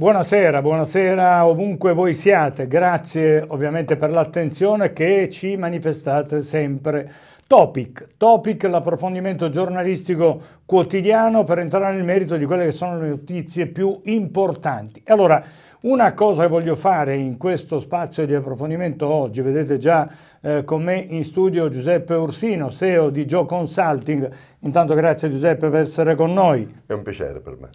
Buonasera, buonasera ovunque voi siate, grazie ovviamente per l'attenzione che ci manifestate sempre. Topic, topic l'approfondimento giornalistico quotidiano per entrare nel merito di quelle che sono le notizie più importanti. Allora, una cosa che voglio fare in questo spazio di approfondimento oggi, vedete già eh, con me in studio Giuseppe Ursino, CEO di Joe Consulting. Intanto grazie Giuseppe per essere con noi. È un piacere per me.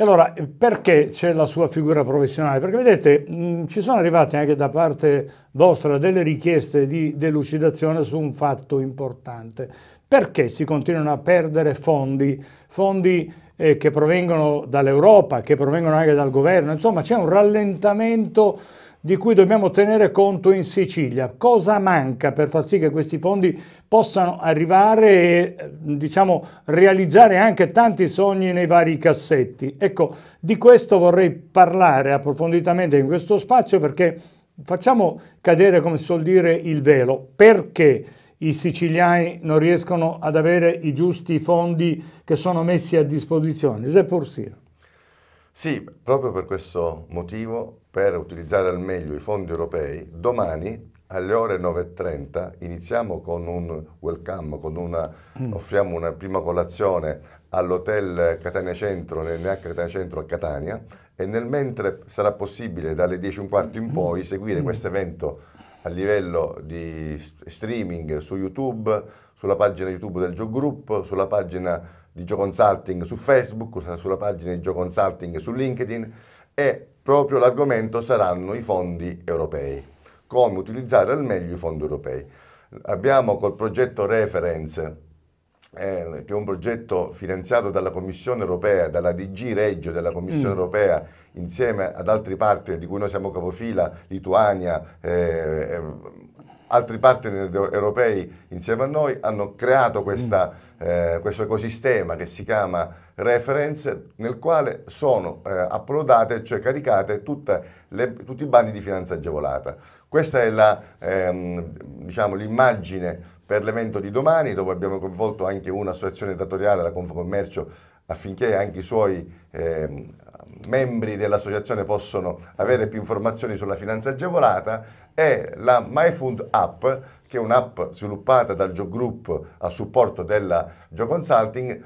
E allora, perché c'è la sua figura professionale? Perché vedete, mh, mm, ci sono arrivate anche da parte vostra delle richieste di delucidazione su un fatto importante. Perché si continuano a perdere fondi, fondi eh, che provengono dall'Europa, che provengono anche dal governo? Insomma, c'è un rallentamento di cui dobbiamo tenere conto in Sicilia. Cosa manca per far sì che questi fondi possano arrivare e eh, diciamo, realizzare anche tanti sogni nei vari cassetti? Ecco, di questo vorrei parlare approfonditamente in questo spazio perché facciamo cadere, come si suol dire, il velo. Perché? i siciliani non riescono ad avere i giusti fondi che sono messi a disposizione. Se pur sì, proprio per questo motivo, per utilizzare al meglio i fondi europei, domani alle ore 9.30 iniziamo con un welcome, con una, mm. offriamo una prima colazione all'hotel Catania Centro, nel NH Catania Centro a Catania e nel mentre sarà possibile dalle 10.15 in mm. poi seguire mm. questo evento a livello di streaming su YouTube, sulla pagina YouTube del Joe Group, sulla pagina di Gio Consulting su Facebook, sulla pagina di Gio Consulting su LinkedIn e proprio l'argomento saranno i fondi europei, come utilizzare al meglio i fondi europei. Abbiamo col progetto Reference eh, che è un progetto finanziato dalla Commissione europea, dalla DG Reggio della Commissione mm. europea, insieme ad altri partner di cui noi siamo capofila, Lituania, eh, eh altri partner europei insieme a noi hanno creato questa, mm. eh, questo ecosistema che si chiama reference nel quale sono eh, uploadate, cioè caricate le, tutti i bandi di finanza agevolata. Questa è l'immagine ehm, diciamo, per l'evento di domani dove abbiamo coinvolto anche un'associazione datoriale, la Confcommercio, affinché anche i suoi ehm, membri dell'associazione possono avere più informazioni sulla finanza agevolata è la MyFund App, che è un'app sviluppata dal Joe Group a supporto della Joe Consulting,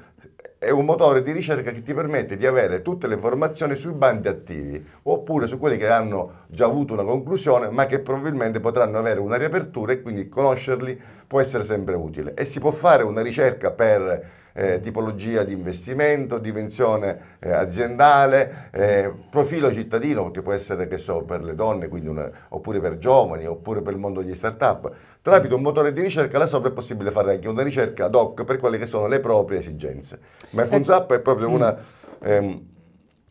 è un motore di ricerca che ti permette di avere tutte le informazioni sui bandi attivi oppure su quelli che hanno già avuto una conclusione ma che probabilmente potranno avere una riapertura e quindi conoscerli può essere sempre utile e si può fare una ricerca per eh, tipologia di investimento, dimensione eh, aziendale, eh, profilo cittadino, che può essere che so, per le donne, una, oppure per giovani, oppure per il mondo degli start-up. Tramite un motore di ricerca là sopra è possibile fare anche una ricerca ad hoc per quelle che sono le proprie esigenze. Ma Funzap ecco. è proprio una... Mm. Ehm,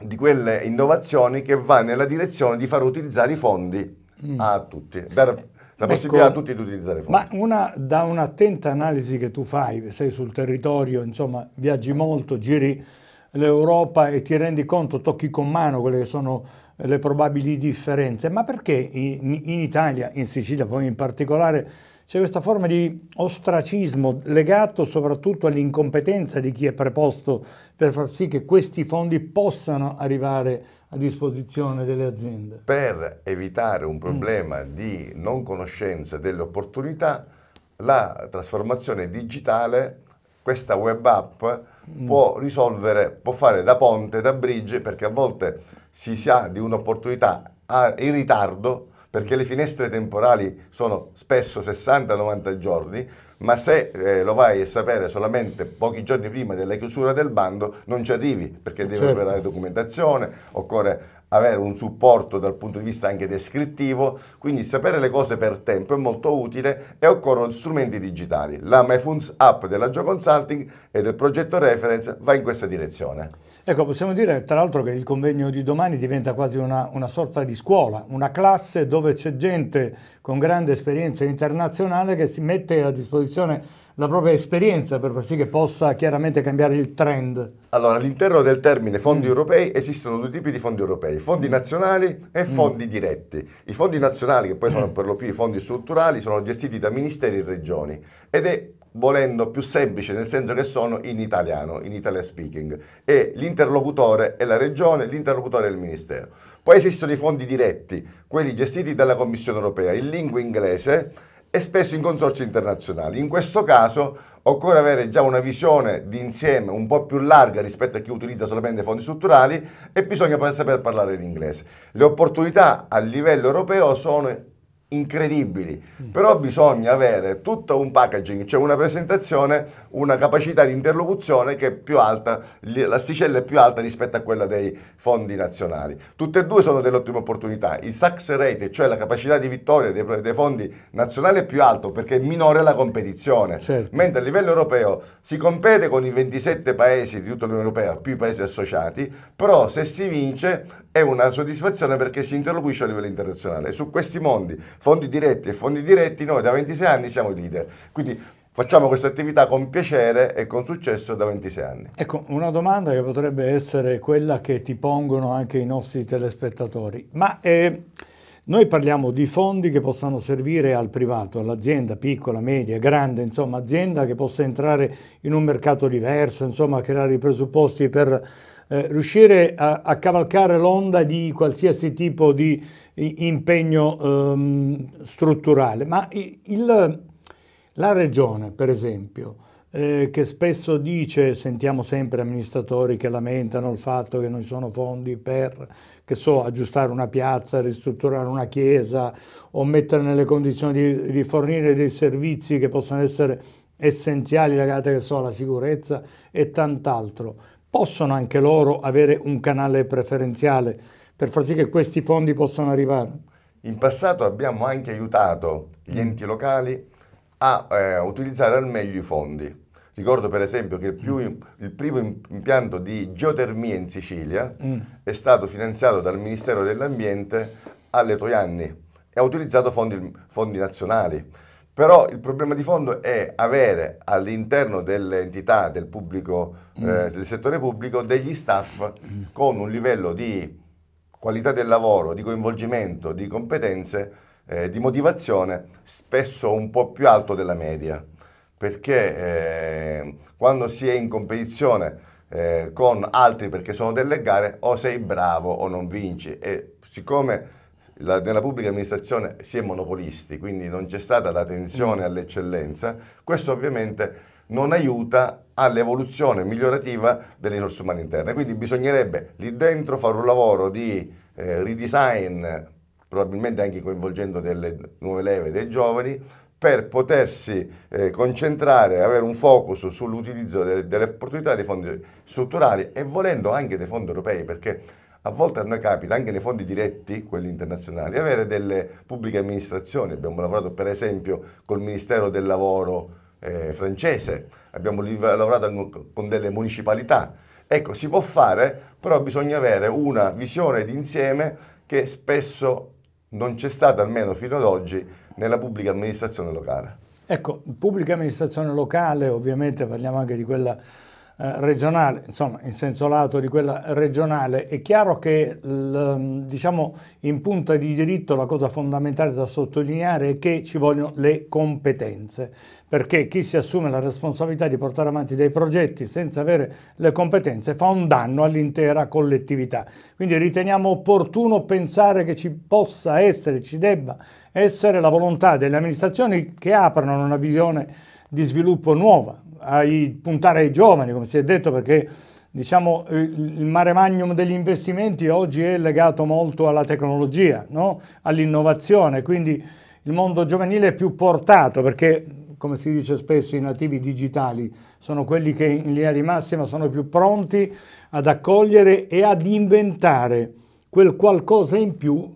di quelle innovazioni che va nella direzione di far utilizzare i fondi mm. a tutti, per la ecco, possibilità a tutti di utilizzare fondi. Ma una, da un'attenta analisi che tu fai, sei sul territorio, insomma, viaggi molto, giri l'Europa e ti rendi conto, tocchi con mano quelle che sono le probabili differenze, ma perché in, in Italia, in Sicilia poi in particolare, c'è questa forma di ostracismo legato soprattutto all'incompetenza di chi è preposto per far sì che questi fondi possano arrivare a disposizione delle aziende. Per evitare un problema mm. di non conoscenza delle opportunità, la trasformazione digitale, questa web app mm. può risolvere, può fare da ponte, da bridge, perché a volte si sa di un'opportunità ah, in ritardo, perché le finestre temporali sono spesso 60-90 giorni, ma se eh, lo vai a sapere solamente pochi giorni prima della chiusura del bando non ci arrivi perché devi certo. recuperare documentazione, occorre avere un supporto dal punto di vista anche descrittivo, quindi sapere le cose per tempo è molto utile e occorrono strumenti digitali. La MyFunds app della Geo Consulting e del progetto Reference va in questa direzione. Ecco, possiamo dire tra l'altro che il convegno di domani diventa quasi una, una sorta di scuola, una classe dove c'è gente con grande esperienza internazionale che si mette a disposizione la propria esperienza per far sì che possa chiaramente cambiare il trend? Allora, all'interno del termine fondi mm. europei esistono due tipi di fondi europei, fondi mm. nazionali e mm. fondi mm. diretti. I fondi nazionali, che poi sono mm. per lo più i fondi strutturali, sono gestiti da ministeri e regioni ed è volendo più semplice nel senso che sono in italiano, in italian speaking e l'interlocutore è la regione, l'interlocutore è il ministero. Poi esistono i fondi diretti, quelli gestiti dalla Commissione Europea in lingua inglese e spesso in consorzi internazionali. In questo caso occorre avere già una visione d'insieme un po' più larga rispetto a chi utilizza solamente fondi strutturali e bisogna saper parlare l'inglese. Le opportunità a livello europeo sono incredibili, però bisogna avere tutto un packaging, cioè una presentazione, una capacità di interlocuzione che è più alta, l'asticella è più alta rispetto a quella dei fondi nazionali. Tutte e due sono delle ottime opportunità, il success rate, cioè la capacità di vittoria dei, dei fondi nazionali è più alto perché è minore la competizione, certo. mentre a livello europeo si compete con i 27 paesi di tutta l'Unione Europea, più i paesi associati, però se si vince è una soddisfazione perché si interloquisce a livello internazionale. Su questi mondi fondi diretti e fondi diretti, noi da 26 anni siamo leader. Quindi facciamo questa attività con piacere e con successo da 26 anni. Ecco, una domanda che potrebbe essere quella che ti pongono anche i nostri telespettatori. Ma eh, noi parliamo di fondi che possano servire al privato, all'azienda piccola, media, grande, insomma, azienda che possa entrare in un mercato diverso, insomma, creare i presupposti per eh, riuscire a, a, cavalcare l'onda di qualsiasi tipo di impegno ehm, strutturale. Ma il, la regione, per esempio, eh, che spesso dice, sentiamo sempre amministratori che lamentano il fatto che non ci sono fondi per, che so, aggiustare una piazza, ristrutturare una chiesa o mettere nelle condizioni di, di fornire dei servizi che possono essere essenziali legati, che so, alla sicurezza e tant'altro possono anche loro avere un canale preferenziale per far sì che questi fondi possano arrivare? In passato abbiamo anche aiutato gli enti locali a eh, utilizzare al meglio i fondi. Ricordo per esempio che il, più, il primo impianto di geotermia in Sicilia mm. è stato finanziato dal Ministero dell'Ambiente alle Toianni e ha utilizzato fondi, fondi nazionali. Però il problema di fondo è avere all'interno dell'entità del, pubblico, mm. eh, del settore pubblico degli staff mm. con un livello di qualità del lavoro, di coinvolgimento, di competenze, eh, di motivazione spesso un po' più alto della media. Perché eh, quando si è in competizione eh, con altri perché sono delle gare o sei bravo o non vinci e siccome la, nella pubblica amministrazione si è monopolisti, quindi non c'è stata l'attenzione mm. all'eccellenza, questo ovviamente non aiuta all'evoluzione migliorativa delle risorse umane interne. Quindi bisognerebbe lì dentro fare un lavoro di eh, redesign, probabilmente anche coinvolgendo delle nuove leve dei giovani, per potersi eh, concentrare, avere un focus sull'utilizzo delle, delle opportunità dei fondi strutturali e volendo anche dei fondi europei, perché a volte a noi capita, anche nei fondi diretti, quelli internazionali, avere delle pubbliche amministrazioni. Abbiamo lavorato per esempio col Ministero del Lavoro eh, francese, abbiamo lavorato con delle municipalità. Ecco, si può fare, però bisogna avere una visione d'insieme che spesso non c'è stata, almeno fino ad oggi, nella pubblica amministrazione locale. Ecco, pubblica amministrazione locale, ovviamente parliamo anche di quella eh, regionale, insomma in senso lato di quella regionale, è chiaro che mm, diciamo, in punta di diritto la cosa fondamentale da sottolineare è che ci vogliono le competenze, perché chi si assume la responsabilità di portare avanti dei progetti senza avere le competenze fa un danno all'intera collettività. Quindi riteniamo opportuno pensare che ci possa essere, ci debba essere la volontà delle amministrazioni che aprano una visione di sviluppo nuova, ai, puntare ai giovani, come si è detto, perché diciamo, il mare magnum degli investimenti oggi è legato molto alla tecnologia, no? all'innovazione, quindi il mondo giovanile è più portato perché, come si dice spesso, i nativi digitali sono quelli che in linea di massima sono più pronti ad accogliere e ad inventare quel qualcosa in più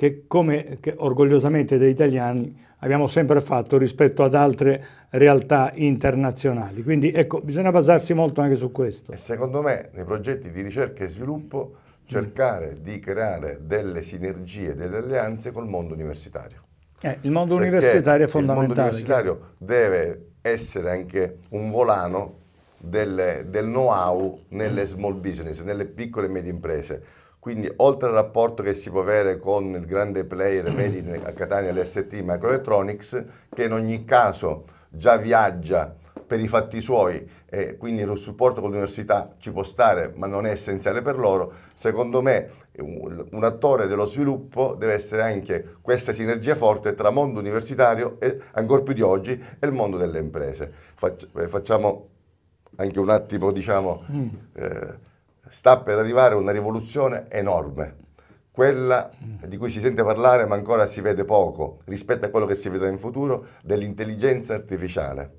che come che orgogliosamente degli italiani abbiamo sempre fatto rispetto ad altre realtà internazionali. Quindi ecco, bisogna basarsi molto anche su questo. E secondo me nei progetti di ricerca e sviluppo cercare di creare delle sinergie, delle alleanze col mondo universitario. Eh, il mondo Perché universitario è fondamentale. Il mondo universitario deve essere anche un volano delle, del know-how nelle small business, nelle piccole e medie imprese quindi oltre al rapporto che si può avere con il grande player made a Catania, l'ST Microelectronics, che in ogni caso già viaggia per i fatti suoi e quindi il supporto con l'università ci può stare ma non è essenziale per loro, secondo me un attore dello sviluppo deve essere anche questa sinergia forte tra mondo universitario e ancora più di oggi e il mondo delle imprese. Eh, facciamo anche un attimo diciamo... Mm. Eh, sta per arrivare una rivoluzione enorme, quella di cui si sente parlare ma ancora si vede poco rispetto a quello che si vedrà in futuro, dell'intelligenza artificiale.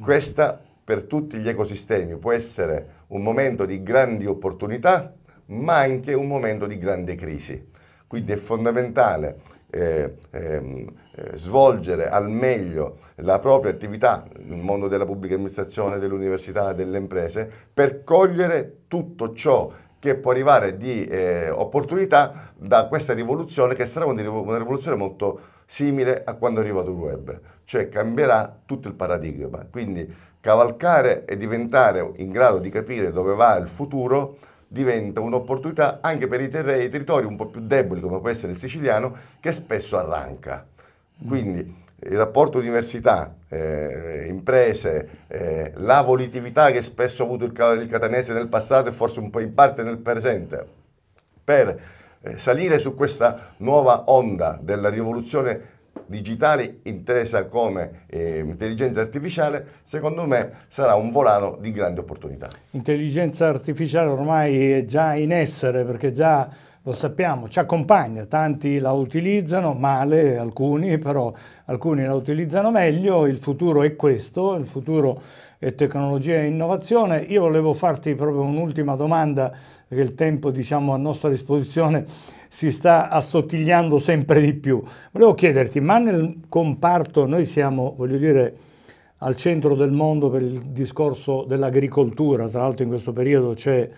Questa per tutti gli ecosistemi può essere un momento di grandi opportunità ma anche un momento di grande crisi. Quindi è fondamentale eh, ehm, eh, svolgere al meglio la propria attività nel mondo della pubblica amministrazione, dell'università, delle imprese, per cogliere tutto ciò che può arrivare di eh, opportunità da questa rivoluzione, che sarà una rivoluzione molto simile a quando è arrivato il web, cioè cambierà tutto il paradigma. Quindi cavalcare e diventare in grado di capire dove va il futuro diventa un'opportunità anche per i, ter- i territori un po' più deboli come può essere il siciliano che spesso arranca. Quindi il rapporto università, eh, imprese, eh, la volitività che spesso ha avuto il, il catanese nel passato e forse un po' in parte nel presente, per eh, salire su questa nuova onda della rivoluzione digitale intesa come eh, intelligenza artificiale, secondo me sarà un volano di grande opportunità. Intelligenza artificiale ormai è già in essere perché già lo sappiamo, ci accompagna, tanti la utilizzano male, alcuni però alcuni la utilizzano meglio, il futuro è questo, il futuro è tecnologia e innovazione. Io volevo farti proprio un'ultima domanda, perché il tempo diciamo, a nostra disposizione si sta assottigliando sempre di più. Volevo chiederti, ma nel comparto noi siamo, voglio dire, al centro del mondo per il discorso dell'agricoltura, tra l'altro in questo periodo c'è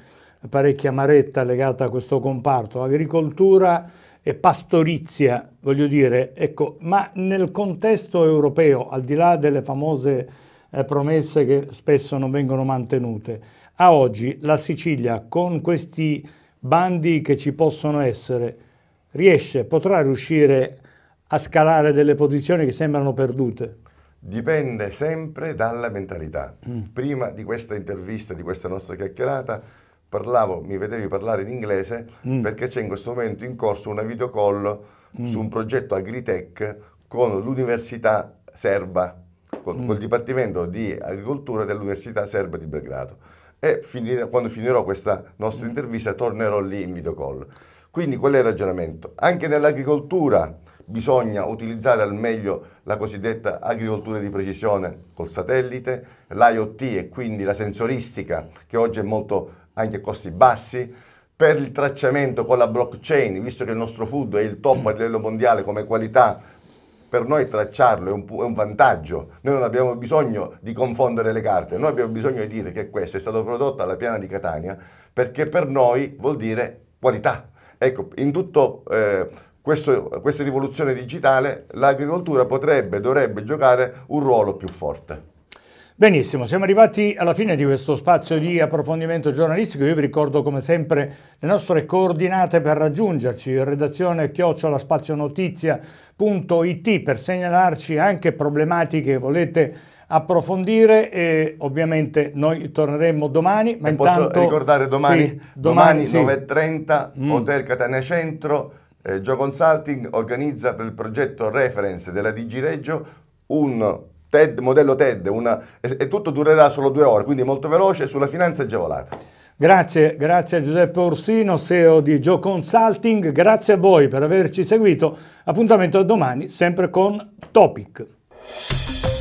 parecchia maretta legata a questo comparto, agricoltura e pastorizia, voglio dire, ecco, ma nel contesto europeo, al di là delle famose eh, promesse che spesso non vengono mantenute, a oggi la Sicilia con questi bandi che ci possono essere, riesce, potrà riuscire a scalare delle posizioni che sembrano perdute? Dipende sempre dalla mentalità. Mm. Prima di questa intervista, di questa nostra chiacchierata, parlavo, mi vedevi parlare in inglese mm. perché c'è in questo momento in corso una videocall mm. su un progetto Agritech con l'Università Serba, con, mm. col Dipartimento di Agricoltura dell'Università Serba di Belgrado. E finire, quando finirò questa nostra mm. intervista tornerò lì in videocall. Quindi qual è il ragionamento? Anche nell'agricoltura bisogna utilizzare al meglio la cosiddetta agricoltura di precisione col satellite, l'IoT e quindi la sensoristica che oggi è molto anche costi bassi, per il tracciamento con la blockchain, visto che il nostro food è il top a livello mondiale come qualità, per noi tracciarlo è un, è un, vantaggio. Noi non abbiamo bisogno di confondere le carte, noi abbiamo bisogno di dire che questo è stato prodotto alla piana di Catania, perché per noi vuol dire qualità. Ecco, in tutto eh, questo, questa rivoluzione digitale l'agricoltura potrebbe, dovrebbe giocare un ruolo più forte. Benissimo, siamo arrivati alla fine di questo spazio di approfondimento giornalistico. Io vi ricordo come sempre le nostre coordinate per raggiungerci, redazione chiocciolaspazionotizia.it per segnalarci anche problematiche che volete approfondire e ovviamente noi torneremo domani. Ma intanto, posso ricordare domani, sì, domani, domani sì. 9.30 mm. Hotel Catania Centro, eh, Gio Consulting organizza per il progetto Reference della Digireggio un TED, modello TED, una, e, e tutto durerà solo due ore, quindi molto veloce, sulla finanza agevolata. Grazie, grazie a Giuseppe Orsino, CEO di Gio Consulting, grazie a voi per averci seguito. Appuntamento a domani sempre con Topic.